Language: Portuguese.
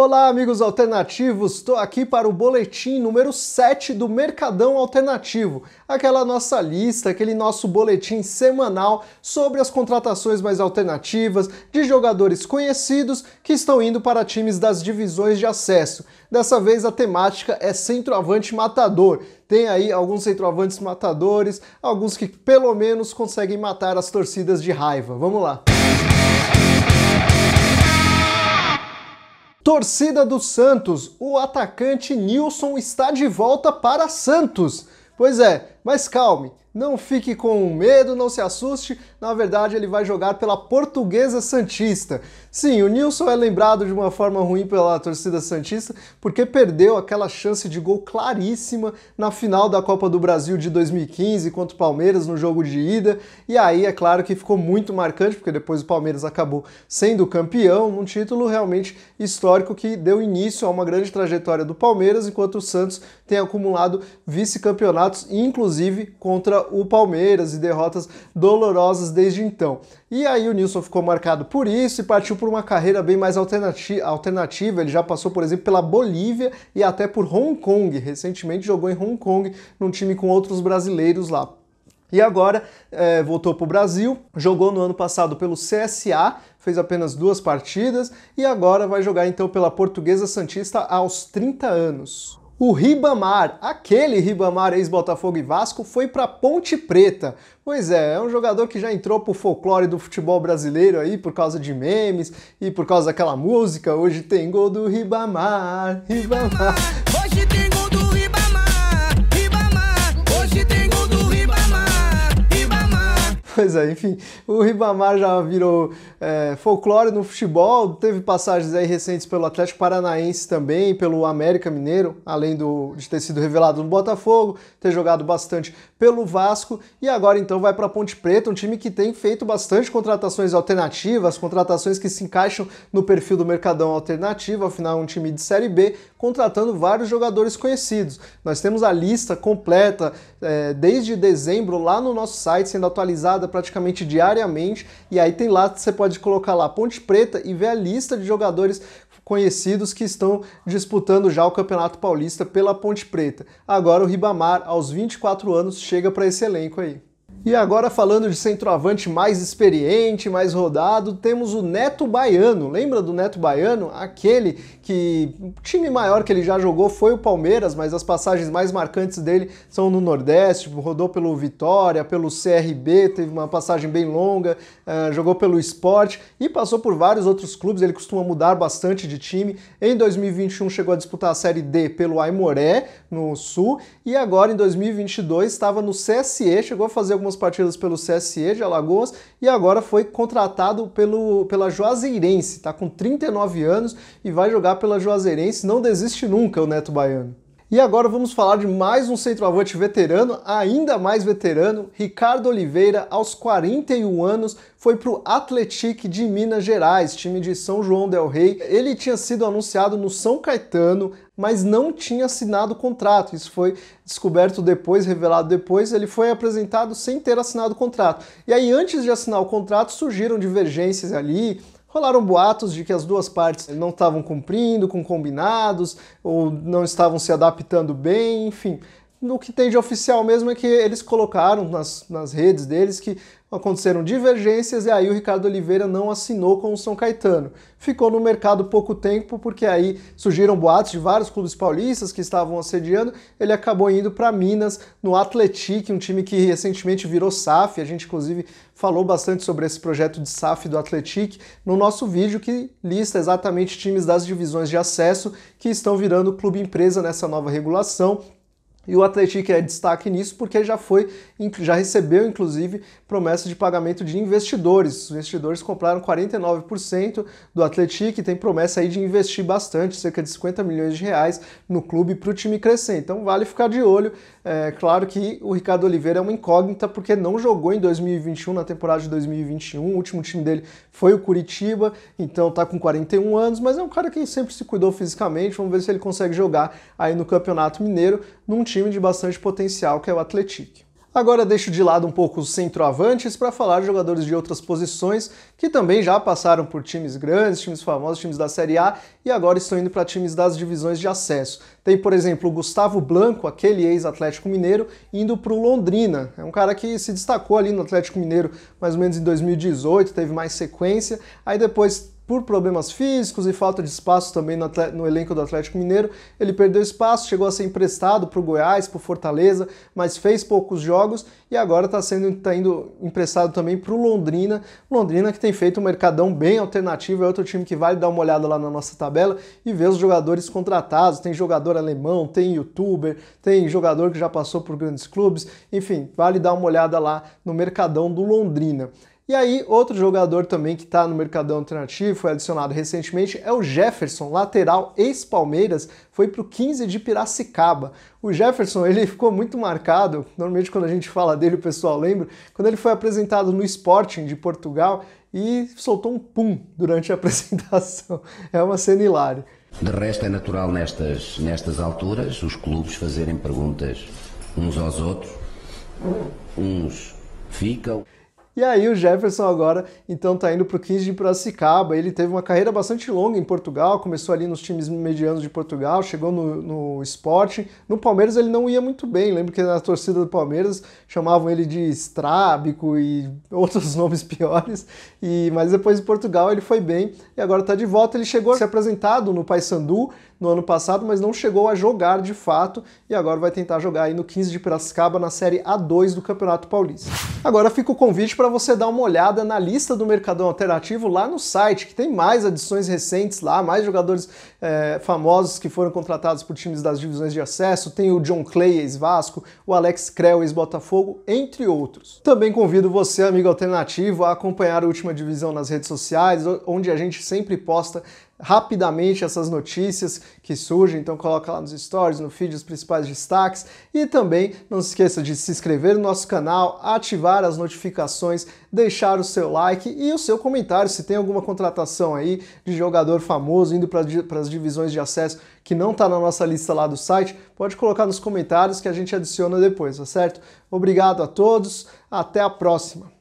Olá, amigos alternativos! Estou aqui para o boletim número 7 do Mercadão Alternativo, aquela nossa lista, aquele nosso boletim semanal sobre as contratações mais alternativas de jogadores conhecidos que estão indo para times das divisões de acesso. Dessa vez a temática é centroavante matador. Tem aí alguns centroavantes matadores, alguns que pelo menos conseguem matar as torcidas de raiva. Vamos lá! Música Torcida do Santos, o atacante Nilson está de volta para Santos. Pois é, mas calme, não fique com medo, não se assuste, na verdade, ele vai jogar pela Portuguesa Santista. Sim, o Nilson é lembrado de uma forma ruim pela torcida Santista porque perdeu aquela chance de gol claríssima na final da Copa do Brasil de 2015 contra o Palmeiras no jogo de ida. E aí, é claro que ficou muito marcante, porque depois o Palmeiras acabou sendo campeão, num título realmente histórico que deu início a uma grande trajetória do Palmeiras, enquanto o Santos tem acumulado vice-campeonatos, inclusive contra o Palmeiras, e derrotas dolorosas desde então. E aí o Nilson ficou marcado por isso e partiu por uma carreira bem mais alternativa. Ele já passou, por exemplo, pela Bolívia e até por Hong Kong. Recentemente jogou em Hong Kong num time com outros brasileiros lá. E agora é, voltou para o Brasil, jogou no ano passado pelo CSA, fez apenas duas partidas e agora vai jogar então pela Portuguesa Santista aos 30 anos. O Ribamar, aquele Ribamar ex-Botafogo e Vasco, foi para Ponte Preta. Pois é, é um jogador que já entrou pro folclore do futebol brasileiro aí por causa de memes e por causa daquela música. Hoje tem gol do Ribamar, Ribamar. Hoje tem gol. é, enfim, o Ribamar já virou é, folclore no futebol, teve passagens aí recentes pelo Atlético Paranaense também, pelo América Mineiro, além do, de ter sido revelado no Botafogo, ter jogado bastante pelo Vasco e agora então vai para Ponte Preta, um time que tem feito bastante contratações alternativas, contratações que se encaixam no perfil do mercadão alternativo, afinal é um time de Série B, contratando vários jogadores conhecidos. Nós temos a lista completa é, desde dezembro lá no nosso site, sendo atualizada atualizada praticamente diariamente. E aí tem lá, você pode colocar lá Ponte Preta e ver a lista de jogadores conhecidos que estão disputando já o Campeonato Paulista pela Ponte Preta. Agora o Ribamar, aos 24 anos, chega para esse elenco aí. E agora falando de centroavante mais experiente, mais rodado, temos o Neto Baiano. Lembra do Neto Baiano? Aquele que o time maior que ele já jogou foi o Palmeiras, mas as passagens mais marcantes dele são no Nordeste, tipo, rodou pelo Vitória, pelo CRB, teve uma passagem bem longa, eh, jogou pelo Esporte e passou por vários outros clubes, ele costuma mudar bastante de time. Em 2021 chegou a disputar a Série D pelo Aimoré, no Sul, e agora em 2022 estava no CSE, chegou a fazer algumas algumas partidas pelo CSE de Alagoas e agora foi contratado pelo, pela Juazeirense, está com 39 anos e vai jogar pela Juazeirense, não desiste nunca o Neto Baiano. E agora vamos falar de mais um centroavante veterano, ainda mais veterano, Ricardo Oliveira, aos 41 anos, foi para o Atletique de Minas Gerais, time de São João del Rei. Ele tinha sido anunciado no São Caetano, mas não tinha assinado o contrato. Isso foi descoberto depois, revelado depois. Ele foi apresentado sem ter assinado o contrato. E aí, antes de assinar o contrato, surgiram divergências ali Rolaram boatos de que as duas partes não estavam cumprindo com combinados ou não estavam se adaptando bem, enfim no que tem de oficial mesmo é que eles colocaram nas, nas redes deles que aconteceram divergências e aí o Ricardo Oliveira não assinou com o São Caetano. Ficou no mercado pouco tempo porque aí surgiram boatos de vários clubes paulistas que estavam assediando. Ele acabou indo para Minas no Atletic, um time que recentemente virou SAF. A gente inclusive falou bastante sobre esse projeto de SAF do Atletic no nosso vídeo que lista exatamente times das divisões de acesso que estão virando clube empresa nessa nova regulação e o Atlético é destaque nisso porque já foi, já recebeu inclusive promessa de pagamento de investidores. Os investidores compraram 49% do Atlético e tem promessa aí de investir bastante, cerca de 50 milhões de reais no clube para o time crescer. Então vale ficar de olho é claro que o Ricardo Oliveira é uma incógnita porque não jogou em 2021, na temporada de 2021. O último time dele foi o Curitiba, então tá com 41 anos, mas é um cara que sempre se cuidou fisicamente. Vamos ver se ele consegue jogar aí no Campeonato Mineiro, num time de bastante potencial que é o Atlético. Agora deixo de lado um pouco os centroavantes para falar de jogadores de outras posições que também já passaram por times grandes, times famosos, times da Série A e agora estão indo para times das divisões de acesso. Tem, por exemplo, o Gustavo Blanco, aquele ex-Atlético Mineiro, indo para o Londrina. É um cara que se destacou ali no Atlético Mineiro mais ou menos em 2018, teve mais sequência, aí depois por problemas físicos e falta de espaço também no, no, elenco do Atlético Mineiro. Ele perdeu espaço, chegou a ser emprestado para o Goiás, para o Fortaleza, mas fez poucos jogos e agora está sendo tá indo emprestado também para o Londrina. Londrina que tem feito um mercadão bem alternativo, é outro time que vale dar uma olhada lá na nossa tabela e ver os jogadores contratados. Tem jogador alemão, tem youtuber, tem jogador que já passou por grandes clubes, enfim, vale dar uma olhada lá no mercadão do Londrina. E aí, outro jogador também que está no mercadão alternativo, foi adicionado recentemente, é o Jefferson, lateral ex-Palmeiras, foi para o 15 de Piracicaba. O Jefferson, ele ficou muito marcado, normalmente quando a gente fala dele o pessoal lembra, quando ele foi apresentado no Sporting de Portugal e soltou um pum durante a apresentação. É uma cena hilária. De resto, é natural nestas, nestas alturas os clubes fazerem perguntas uns aos outros, uns ficam. E aí o Jefferson agora então tá indo pro 15 de Piracicaba. Ele teve uma carreira bastante longa em Portugal, começou ali nos times medianos de Portugal, chegou no, no No Palmeiras ele não ia muito bem, lembro que na torcida do Palmeiras chamavam ele de Estrábico e outros nomes piores. E mas depois em Portugal ele foi bem e agora tá de volta. Ele chegou a ser apresentado no Paysandu no ano passado, mas não chegou a jogar de fato e agora vai tentar jogar aí no 15 de Piracicaba na série A2 do Campeonato Paulista. Agora fica o convite para para você dar uma olhada na lista do Mercadão Alternativo lá no site, que tem mais adições recentes lá, mais jogadores é, famosos que foram contratados por times das divisões de acesso, tem o John Clay, ex-Vasco, o Alex Creu, ex-Botafogo, entre outros. Também convido você, amigo alternativo, a acompanhar a Última Divisão nas redes sociais, onde a gente sempre posta rapidamente essas notícias que surgem, então coloca lá nos stories, no feed os principais destaques e também não se esqueça de se inscrever no nosso canal, ativar as notificações, deixar o seu like e o seu comentário se tem alguma contratação aí de jogador famoso indo para as divisões de acesso que não está na nossa lista lá do site, pode colocar nos comentários que a gente adiciona depois, tá certo? Obrigado a todos, até a próxima!